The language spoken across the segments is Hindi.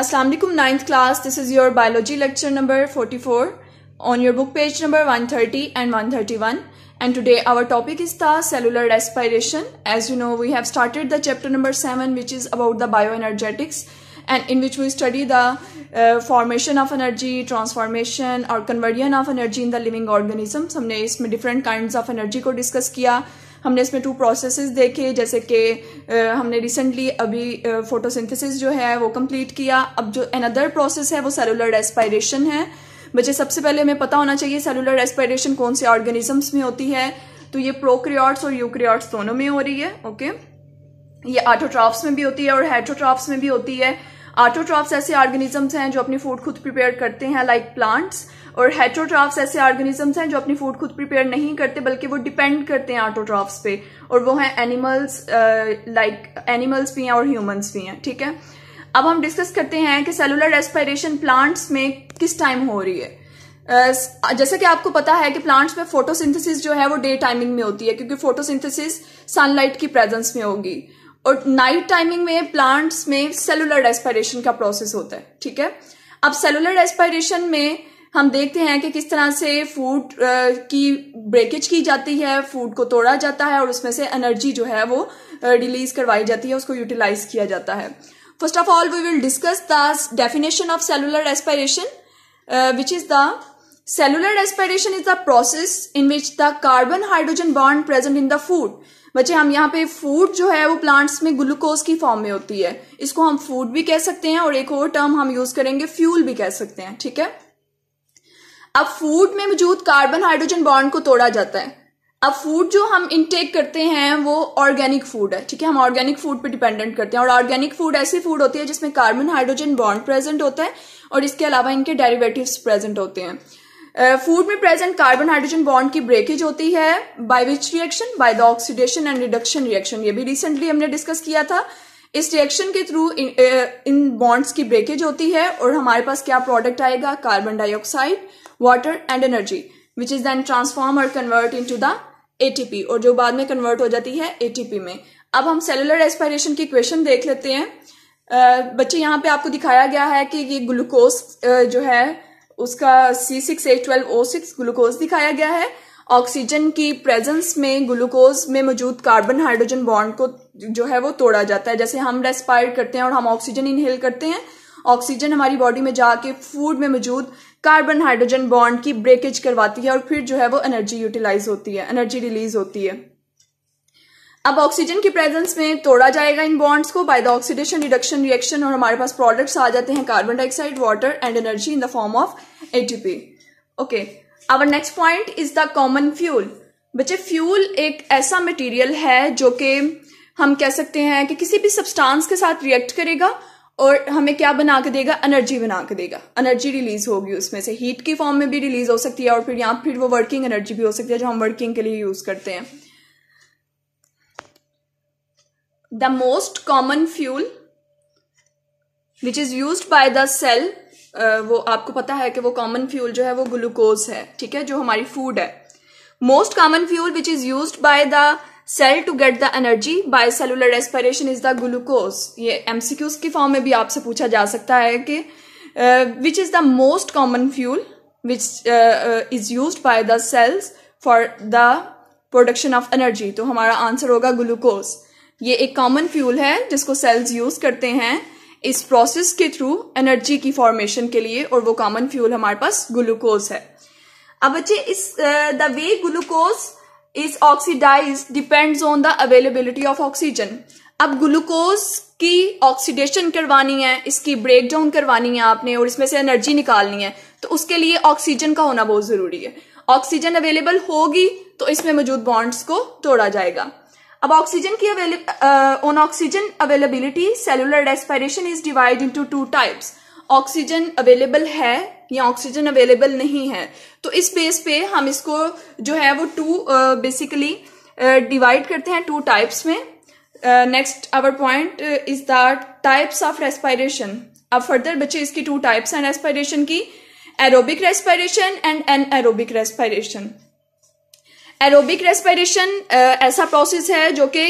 Assalamu alaikum 9th class this is your biology lecture number 44 on your book page number 130 and 131 and today our topic is the cellular respiration as you know we have started the chapter number 7 which is about the bioenergetics and in which we study the uh, formation of energy transformation or conversion of energy in the living organism some इसमें different kinds of energy को discuss हमने इसमें टू प्रोसेसेस देखे जैसे कि हमने रिसेंटली अभी फोटोसिंथेसिस जो है वो कंप्लीट किया अब जो अनदर प्रोसेस है वो सेलुलर रेस्पायरेशन है बच्चे सबसे पहले हमें पता होना चाहिए सेलुलर रेस्पायरेशन कौन से ऑर्गेनिजम्स में होती है तो ये प्रोक्रियाट्स और यूक्रियाट्स दोनों में हो रही है ओके ये आटोट्राफ्स में भी होती है और हेट्रोट्राफ्स में भी होती है आटोट्राफ्स ऐसे ऑर्गेनिजम्स हैं जो अपनी फूड खुद प्रिपेयर करते हैं लाइक like प्लांट्स और हेट्रोट्राफ्स ऐसे ऑर्गेनिजम्स हैं जो अपनी फूड खुद प्रिपेयर नहीं करते बल्कि वो डिपेंड करते हैं ऑटोट्राफ्स पे और वो हैं एनिमल्स लाइक एनिमल्स भी हैं और ह्यूमंस भी हैं ठीक है अब हम डिस्कस करते हैं कि सेलुलर रेस्पायरेशन प्लांट्स में किस टाइम हो रही है Uh, जैसे कि आपको पता है कि प्लांट्स में फोटोसिंथेसिस जो है वो डे टाइमिंग में होती है क्योंकि फोटोसिंथेसिस सनलाइट की प्रेजेंस में होगी और नाइट टाइमिंग में प्लांट्स में सेलुलर रेस्पायरेशन का प्रोसेस होता है ठीक है अब सेलुलर रेस्पायरेशन में हम देखते हैं कि किस तरह से फूड की ब्रेकेज की जाती है फूड को तोड़ा जाता है और उसमें से एनर्जी जो है वो रिलीज करवाई जाती है उसको यूटिलाइज किया जाता है first of all we will discuss the definition of cellular respiration which is the cellular respiration is the process in which the carbon hydrogen bond present in the food बच्चे हम यहाँ पे फूड जो है वो प्लांट्स में ग्लूकोज की फॉर्म में होती है इसको हम फूड भी कह सकते हैं और एक और टर्म हम यूज करेंगे फ्यूल भी कह सकते हैं ठीक है अब फूड में मौजूद कार्बन हाइड्रोजन बॉन्ड को तोड़ा जाता है अब फूड जो हम इनटेक करते हैं वो ऑर्गेनिक फूड है ठीक है हम ऑर्गेनिक फूड पे डिपेंडेंट करते हैं और ऑर्गेनिक फूड ऐसी फूड होती है जिसमें कार्बन हाइड्रोजन बॉन्ड प्रेजेंट होता है और इसके अलावा इनके डेरिवेटिव्स प्रेजेंट होते हैं फूड uh, में प्रेजेंट कार्बन हाइड्रोजन बॉन्ड की ब्रेकेज होती है by which reaction by the oxidation and reduction reaction ये भी रिसेंटली हमने डिस्कस किया था इस रिएक्शन के थ्रू इन, बॉन्ड्स की ब्रेकेज होती है और हमारे पास क्या प्रोडक्ट आएगा carbon dioxide water and energy which is then transform और convert into the ATP और जो बाद में कन्वर्ट हो जाती है एटीपी में अब हम सेलुलर एस्पायरेशन की क्वेश्चन देख लेते हैं बच्चे यहाँ पे आपको दिखाया गया है कि ये ग्लूकोज जो है उसका C six twelve O six glucose दिखाया गया है ऑक्सीजन की प्रेजेंस में ग्लूकोज में मौजूद कार्बन हाइड्रोजन बॉन्ड को जो है वो तोड़ा जाता है जैसे हम रेस्पायर करते हैं और हम ऑक्सीजन इनहेल करते हैं ऑक्सीजन हमारी बॉडी में जाके फूड में मौजूद कार्बन हाइड्रोजन बॉन्ड की ब्रेकेज करवाती है और फिर जो है वो एनर्जी यूटिलाइज होती है एनर्जी रिलीज होती है अब ऑक्सीजन की प्रेजेंस में तोड़ा जाएगा इन बॉन्ड्स को by the oxidation reduction reaction और हमारे पास प्रोडक्ट्स आ जाते हैं carbon dioxide water and energy in the form of ATP okay our next point is the common fuel बच्चे फ्यूल एक ऐसा मटेरियल है जो कि हम कह सकते हैं कि किसी भी सब्सटेंस के साथ रिएक्ट करेगा और हमें क्या बना के देगा एनर्जी बना के देगा एनर्जी रिलीज होगी उसमें से हीट की फॉर्म में भी रिलीज हो सकती है और फिर यहां फिर वो वर्किंग एनर्जी भी हो सकती है जो हम वर्किंग के लिए यूज करते हैं the most common fuel which is use by the cell वो आपको पता है कि वो कॉमन फ्यूल जो है वो ग्लूकोज है ठीक है जो हमारी फूड है most common fuel which is use by the cell to get the energy by cellular respiration is the glucose ये एमसीक्यूज के फॉर्म में भी आपसे पूछा जा सकता है कि which is the most common fuel which is use by the cells for the production of energy तो हमारा आंसर होगा ग्लूकोज ये एक कॉमन फ्यूल है जिसको सेल्स यूज करते हैं इस प्रोसेस के थ्रू एनर्जी की फॉर्मेशन के लिए और वो कॉमन फ्यूल हमारे पास ग्लूकोज है अब बच्चे इस the way glucose is oxidize depends on the availability of oxygen अब ग्लूकोज की ऑक्सीडेशन करवानी है इसकी ब्रेकडाउन करवानी है आपने और इसमें से एनर्जी निकालनी है तो उसके लिए ऑक्सीजन का होना बहुत जरूरी है ऑक्सीजन अवेलेबल होगी तो इसमें मौजूद बॉन्ड्स को तोड़ा जाएगा अब ऑक्सीजन की on oxygen availability cellular respiration is divide into two types oxygen available है या ऑक्सीजन अवेलेबल नहीं है तो इस बेस पे हम इसको जो है वो टू बेसिकली डिवाइड करते हैं टू टाइप्स में next our point is the types of respiration अब फर्दर बच्चे इसकी टू टाइप्स हैं रेस्पायरेशन की aerobic respiration and anaerobic respiration aerobic respiration ऐसा प्रोसेस है जो कि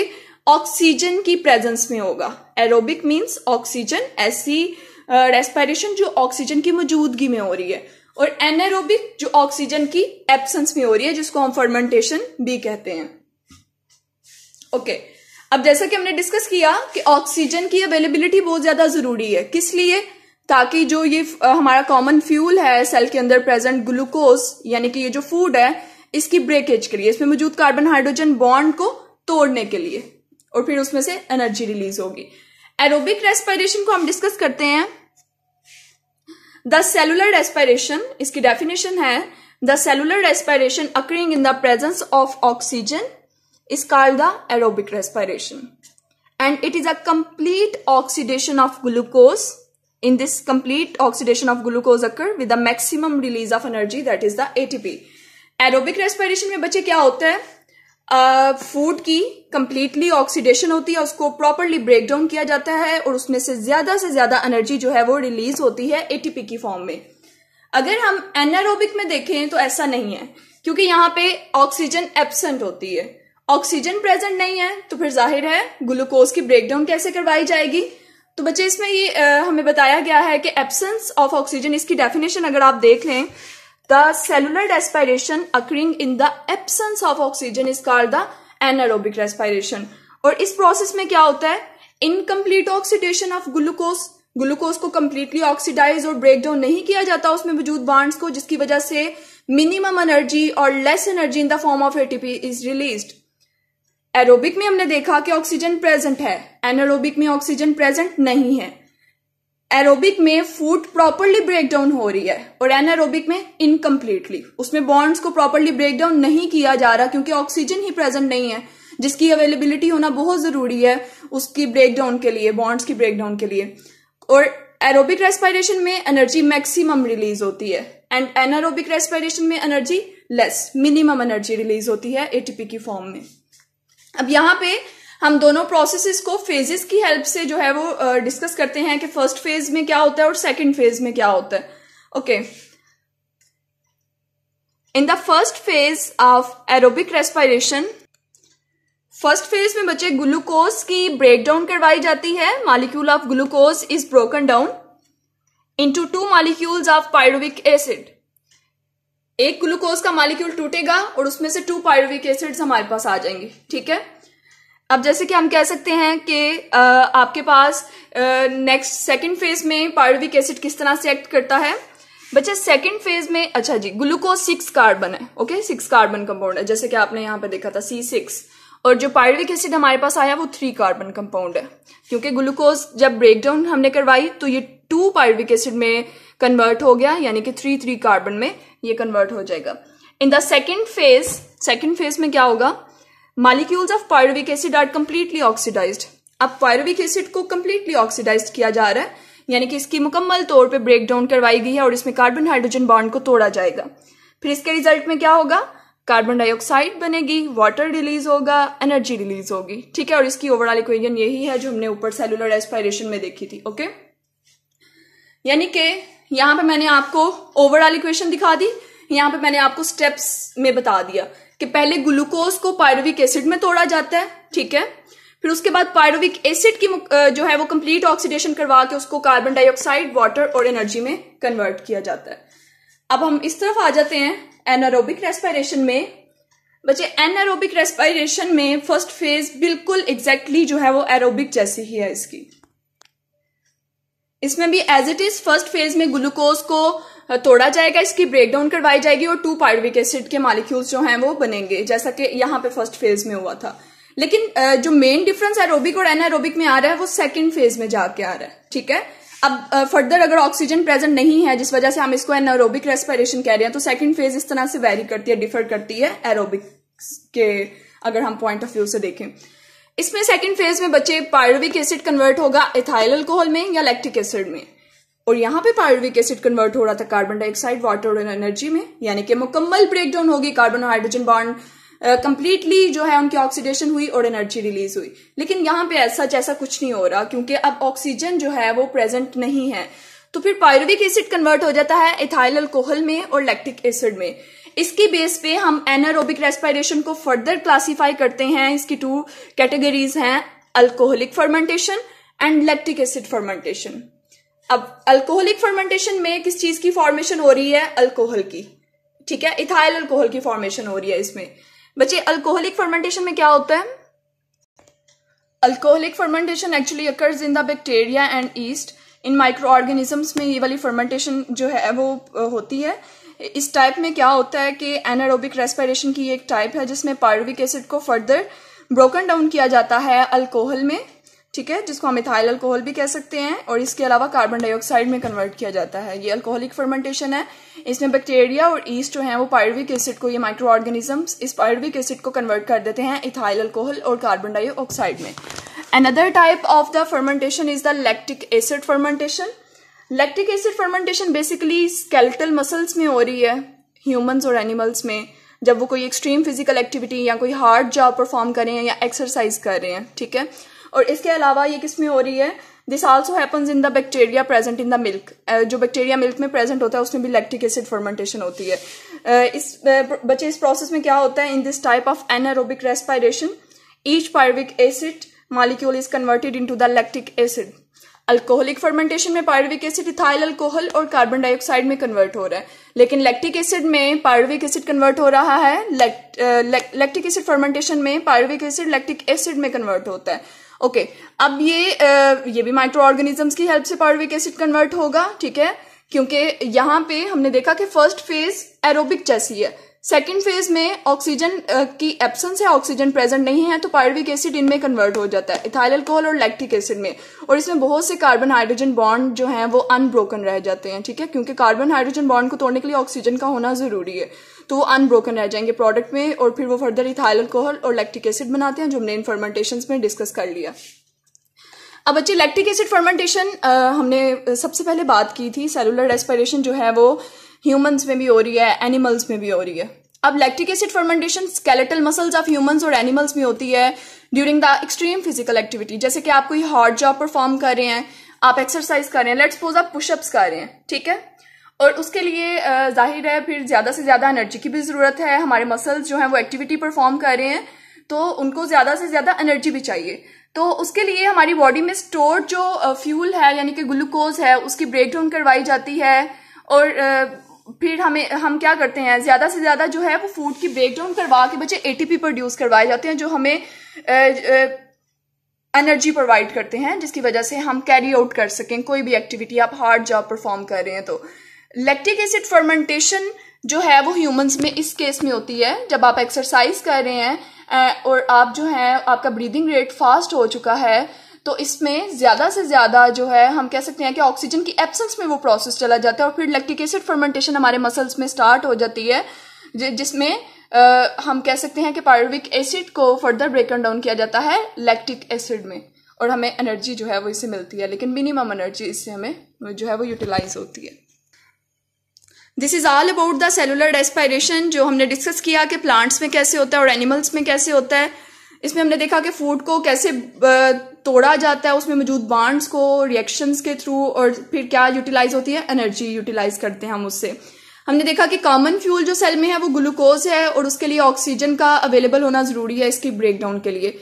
ऑक्सीजन की प्रेजेंस में होगा एरोबिक मीन्स ऑक्सीजन ऐसी रेस्पिरेशन जो ऑक्सीजन की मौजूदगी में हो रही है और एनएरोबिक जो ऑक्सीजन की एब्सेंस में हो रही है जिसको हम फर्मेंटेशन भी कहते हैं ओके okay. अब जैसा कि हमने डिस्कस किया कि ऑक्सीजन की अवेलेबिलिटी बहुत ज्यादा जरूरी है किस लिए ताकि जो ये हमारा कॉमन फ्यूल है सेल के अंदर प्रेजेंट ग्लूकोज यानी कि ये जो फूड है इसकी ब्रेकेज के लिए इसमें मौजूद कार्बन हाइड्रोजन बॉन्ड को तोड़ने के लिए और फिर उसमें से एनर्जी रिलीज होगी एरोबिक रेस्पायरेशन को हम डिस्कस करते हैं द सेलुलर रेस्पायरेशन इसकी डेफिनेशन है the cellular respiration occurring in the presence of oxygen is called the aerobic respiration and it is a complete oxidation of glucose in this complete oxidation of glucose occur with maximum release of energy that is the ATP aerobic respiration में बच्चे क्या होता है फूड uh, की कंप्लीटली ऑक्सीडेशन होती है उसको प्रॉपरली ब्रेक डाउन किया जाता है और उसमें से ज्यादा से ज्यादा एनर्जी जो है वो रिलीज होती है एटीपी की फॉर्म में अगर हम एनारोबिक में देखें तो ऐसा नहीं है क्योंकि यहाँ पे ऑक्सीजन एबसेंट होती है ऑक्सीजन प्रेजेंट नहीं है तो फिर जाहिर है ग्लूकोज की ब्रेकडाउन कैसे करवाई जाएगी तो बच्चे इसमें ये आ, हमें बताया गया है कि एब्सेंस ऑफ ऑक्सीजन इसकी डेफिनेशन अगर आप देख लें The cellular respiration occurring in the absence of oxygen is called the anaerobic respiration. और इस प्रोसेस में क्या होता है incomplete oxidation of glucose glucose को कम्प्लीटली ऑक्सीडाइज और ब्रेक डाउन नहीं किया जाता उसमें मौजूद बांड्स को जिसकी वजह से मिनिमम एनर्जी और less energy in the form of ATP is release aerobic में हमने देखा कि ऑक्सीजन प्रेजेंट है एनरोबिक में ऑक्सीजन प्रेजेंट नहीं है एरोबिक में फूड प्रॉपरली ब्रेक डाउन हो रही है और एनारोबिक में इनकम्प्लीटली उसमें बॉन्ड्स को प्रॉपरली ब्रेक डाउन नहीं किया जा रहा क्योंकि ऑक्सीजन ही प्रेजेंट नहीं है जिसकी अवेलेबिलिटी होना बहुत जरूरी है उसकी ब्रेकडाउन के लिए बॉन्ड्स की ब्रेकडाउन के लिए और एरोबिक रेस्पायरेशन में एनर्जी मैक्सिमम रिलीज होती है एंड एनारोबिक रेस्पायरेशन में energy less minimum energy release होती है एटीपी की फॉर्म में अब यहां पे हम दोनों प्रोसेसेस को फेजेस की हेल्प से जो है वो डिस्कस uh, करते हैं कि फर्स्ट फेज में क्या होता है और सेकंड फेज में क्या होता है okay in the first phase of aerobic respiration first phase में बच्चे ग्लूकोज की ब्रेकडाउन करवाई जाती है molecule of glucose is broken down into two molecules of pyruvic acid एक ग्लूकोज का मालिक्यूल टूटेगा और उसमें से टू पायरुविक एसिड्स हमारे पास आ जाएंगे ठीक है अब जैसे कि हम कह सकते हैं कि आपके पास नेक्स्ट सेकंड फेज में पायरुविक एसिड किस तरह से एक्ट करता है बच्चे सेकंड फेज में अच्छा जी ग्लूकोज सिक्स कार्बन है ओके सिक्स कार्बन कंपाउंड है जैसे कि आपने यहाँ पर देखा था सी सिक्स और जो पायरुविक एसिड हमारे पास आया वो थ्री कार्बन कंपाउंड है क्योंकि ग्लूकोज जब ब्रेकडाउन हमने करवाई तो ये टू पायरुविक एसिड में कन्वर्ट हो गया यानी कि थ्री थ्री कार्बन में ये कन्वर्ट हो जाएगा in the second phase second phase में क्या होगा molecules of pyruvic acid are completely oxidize अब पायरुविक एसिड को कम्प्लीटली ऑक्सीडाइज किया जा रहा है यानी कि इसकी मुकम्मल तौर पर ब्रेक डाउन करवाई गई है और इसमें कार्बन हाइड्रोजन बॉन्ड को तोड़ा जाएगा फिर इसके रिजल्ट में क्या होगा कार्बन डाइऑक्साइड बनेगी वाटर रिलीज होगा एनर्जी रिलीज होगी ठीक है और इसकी ओवरऑल इक्वेशन यही है जो हमने ऊपर सेलुलर एस्पायरेशन में देखी थी ओके यानी कि यहां पे मैंने आपको ओवरऑल इक्वेशन दिखा दी यहां पे मैंने आपको स्टेप्स में बता दिया कि पहले ग्लूकोज को पायरोविक एसिड में तोड़ा जाता है ठीक है फिर उसके बाद पायरोविक एसिड की जो है वो कंप्लीट ऑक्सीडेशन करवा के उसको कार्बन डाइऑक्साइड वाटर और एनर्जी में कन्वर्ट किया जाता है अब हम इस तरफ आ जाते हैं एनारोबिक रेस्पायरेशन में बच्चे एनारोबिक रेस्पायरेशन में फर्स्ट फेज बिल्कुल एग्जैक्टली exactly जो है वो एरोबिक जैसी ही है इसकी इसमें भी as it is first phase में ग्लूकोज को तोड़ा जाएगा इसकी ब्रेकडाउन करवाई जाएगी और टू पार्विक एसिड के मालिक्यूल्स जो हैं वो बनेंगे जैसा कि यहाँ पे फर्स्ट फेज में हुआ था लेकिन जो मेन डिफरेंस एरोबिक और एनारोबिक में आ रहा है वो सेकेंड फेज में जाके आ रहा है ठीक है अब फर्दर अगर ऑक्सीजन प्रेजेंट नहीं है जिस वजह से हम इसको एनारोबिक रेस्पिरेशन कह रहे हैं तो सेकेंड फेज इस तरह से वेरी करती है डिफर करती है एरोबिक के अगर हम पॉइंट ऑफ व्यू से देखें इसमें सेकेंड फेज में बच्चे पायरविक एसिड कन्वर्ट होगा इथाइल अल्कोहल में या लैक्टिक एसिड में और यहां पे पायरविक एसिड कन्वर्ट हो रहा था कार्बन डाइऑक्साइड वाटर और एनर्जी में यानी कि मुकम्मल ब्रेकडाउन होगी कार्बन और हाइड्रोजन बॉन्ड कंप्लीटली जो है उनकी ऑक्सीडेशन हुई और एनर्जी रिलीज हुई लेकिन यहाँ पे ऐसा जैसा कुछ नहीं हो रहा क्योंकि अब ऑक्सीजन जो है वो प्रेजेंट नहीं है तो फिर पायरविक एसिड कन्वर्ट हो जाता है इथाइल अल्कोहल में और लैक्टिक एसिड में इसकी बेस पे हम एनारोबिक रेस्पायरेशन को फर्दर क्लासीफाई करते हैं इसकी टू कैटेगरीज हैं alcoholic fermentation and lactic acid fermentation अब अल्कोहलिक फर्मेंटेशन में किस चीज की फॉर्मेशन हो रही है अल्कोहल की ठीक है इथाइल अल्कोहल की फॉर्मेशन हो रही है इसमें बच्चे अल्कोहलिक फर्मेंटेशन में क्या होता है alcoholic fermentation actually occurs in the bacteria and yeast in microorganisms में ये वाली फर्मेंटेशन जो है वो होती है इस टाइप में क्या होता है कि एनारोबिक रेस्पिरेशन की एक टाइप है जिसमें पायरुविक एसिड को फर्दर ब्रोकन डाउन किया जाता है अल्कोहल में ठीक है जिसको हम इथाइल अल्कोहल भी कह सकते हैं और इसके अलावा कार्बन डाइऑक्साइड में कन्वर्ट किया जाता है ये अल्कोहलिक फर्मेंटेशन है इसमें बैक्टीरिया और ईस्ट जो है वो पायरविक एसिड को ये माइक्रो ऑर्गेनिज्म इस पायरविक एसिड को कन्वर्ट कर देते हैं इथाइल अल्कोहल और कार्बन डाइऑक्साइड में another type of the fermentation is the lactic acid fermentation lactic acid fermentation basically skeletal muscles में हो रही है ह्यूमंस और एनिमल्स में जब वो कोई एक्सट्रीम फिजिकल एक्टिविटी या कोई हार्ड जॉब परफॉर्म कर रहे हैं या एक्सरसाइज कर रहे हैं ठीक है और इसके अलावा ये किस में हो रही है this also happens in the bacteria present in the milk जो बैक्टीरिया मिल्क में प्रेजेंट होता है उसमें भी लैक्टिक एसिड फर्मेंटेशन होती है इस बच्चे इस प्रोसेस में क्या होता है in this type of anaerobic respiration each pyruvic acid molecule is converted into the lactic acid alcoholic fermentation में पायरविक एसिड इथाइल अल्कोहल और कार्बन डाइऑक्साइड में कन्वर्ट हो रहा है लेकिन लैक्टिक एसिड में पायरविक एसिड कन्वर्ट हो रहा है लैक्टिक एसिड फर्मेंटेशन में पायरविक एसिड लैक्टिक एसिड में कन्वर्ट होता है ओके okay, अब ये आ, uh, ये भी माइक्रो ऑर्गेनिजम्स की हेल्प से पायरविक एसिड कन्वर्ट होगा ठीक है क्योंकि यहाँ पे हमने देखा कि फर्स्ट फेज एरोबिक जैसी है सेकेंड फेज में ऑक्सीजन uh, की एब्सेंस है ऑक्सीजन प्रेजेंट नहीं है तो पायरविक एसिड इनमें कन्वर्ट हो जाता है इथाइल अल्कोहल और लैक्टिक एसिड में और इसमें बहुत से कार्बन हाइड्रोजन बॉन्ड जो हैं वो अनब्रोकन रह जाते हैं ठीक है क्योंकि कार्बन हाइड्रोजन बॉन्ड को तोड़ने के लिए ऑक्सीजन का होना जरूरी है तो वो अनब्रोकन रह जाएंगे प्रोडक्ट में और फिर वो फर्दर इथाइल अल्कोहल और लैक्टिक एसिड बनाते हैं जो हमने इन फर्मेंटेशन में डिस्कस कर लिया अब बच्चे लैक्टिक एसिड फर्मेंटेशन हमने सबसे पहले बात की थी सेलुलर रेस्पिरेशन जो है वो ह्यूमंस में भी हो रही है एनिमल्स में भी हो रही है अब lactic acid fermentation skeletal muscles of humans और एनिमल्स में होती है during the extreme physical activity जैसे कि आप कोई हार्ड जॉब परफॉर्म कर रहे हैं आप एक्सरसाइज कर रहे हैं लेट्स सपोज आप पुशअप्स कर रहे हैं ठीक है और उसके लिए जाहिर है फिर ज़्यादा से ज़्यादा एनर्जी की भी ज़रूरत है हमारे मसल्स जो हैं वो एक्टिविटी परफॉर्म कर रहे हैं तो उनको ज़्यादा से ज़्यादा एनर्जी भी चाहिए तो उसके लिए हमारी बॉडी में स्टोर जो फ्यूल है यानी कि ग्लूकोज है उसकी ब्रेक डाउन करवाई जाती है और फिर हमें हम क्या करते हैं ज़्यादा से ज़्यादा जो है वो फूड की ब्रेकडाउन करवा के बच्चे एटीपी प्रोड्यूस करवाए जाते हैं जो हमें एनर्जी प्रोवाइड करते हैं जिसकी वजह से हम कैरी आउट कर सकें कोई भी एक्टिविटी आप हार्ड जॉब परफॉर्म कर रहे हैं तो लैक्टिक एसिड फर्मेंटेशन जो है वो ह्यूमंस में इस केस में होती है जब आप एक्सरसाइज कर रहे हैं और आप जो है आपका ब्रीदिंग रेट फास्ट हो चुका है तो इसमें ज़्यादा से ज़्यादा जो है हम कह सकते हैं कि ऑक्सीजन की एब्सेंस में वो प्रोसेस चला जाता है और फिर लैक्टिक एसिड फर्मेंटेशन हमारे मसल्स में स्टार्ट हो जाती है जिसमें हम कह सकते हैं कि पायरविक एसिड को फर्दर ब्रेकन डाउन किया जाता है लैक्टिक एसिड में और हमें एनर्जी जो है वो इससे मिलती है लेकिन मिनिमम एनर्जी इससे हमें जो है वो यूटिलाइज होती है this is all about the cellular respiration जो हमने डिस्कस किया कि प्लांट्स में कैसे होता है और एनिमल्स में कैसे होता है इसमें हमने देखा कि फूड को कैसे तोड़ा जाता है उसमें मौजूद बांड्स को रिएक्शंस के थ्रू और फिर क्या यूटिलाइज होती है एनर्जी यूटिलाइज करते हैं हम उससे हमने देखा कि कॉमन फ्यूल जो सेल में है वो ग्लूकोज है और उसके लिए ऑक्सीजन का अवेलेबल होना जरूरी है इसकी ब्रेकडाउन के लिए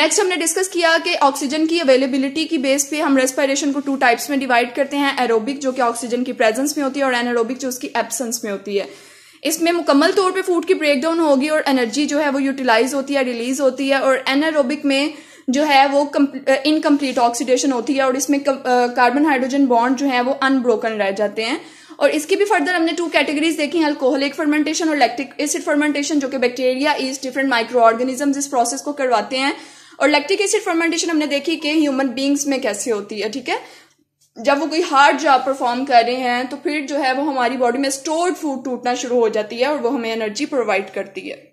नेक्स्ट हमने डिस्कस किया कि ऑक्सीजन की अवेलेबिलिटी की बेस पे हम रेस्पिरेशन को टू टाइप्स में डिवाइड करते हैं एरोबिक जो कि ऑक्सीजन की प्रेजेंस में होती है और एनरोबिक जो उसकी एब्सेंस में होती है इसमें मुकम्मल तौर पे फूड की ब्रेकडाउन होगी और एनर्जी जो है वो यूटिलाइज होती है रिलीज होती है और एनारोबिक में जो है वो इनकम्प्लीट ऑक्सीडेशन uh, होती है और इसमें कार्बन हाइड्रोजन बॉन्ड जो है वो अनब्रोकन रह जाते हैं और इसकी भी फर्दर हमने टू कैटेगरीज देखी अल्कोहलिक फर्मेंटेशन और लैक्टिक एसिड फर्मेंटेशन जो कि बैक्टीरिया इस डिफरेंट माइक्रो ऑर्गेनिजम्स इस प्रोसेस को करवाते हैं और लैक्टिक एसिड फर्मेंटेशन हमने देखी कि ह्यूमन बींग्स में कैसे होती है ठीक है जब वो कोई हार्ड जॉब परफॉर्म कर रहे हैं तो फिर जो है वो हमारी बॉडी में स्टोर्ड फूड टूटना शुरू हो जाती है और वो हमें एनर्जी प्रोवाइड करती है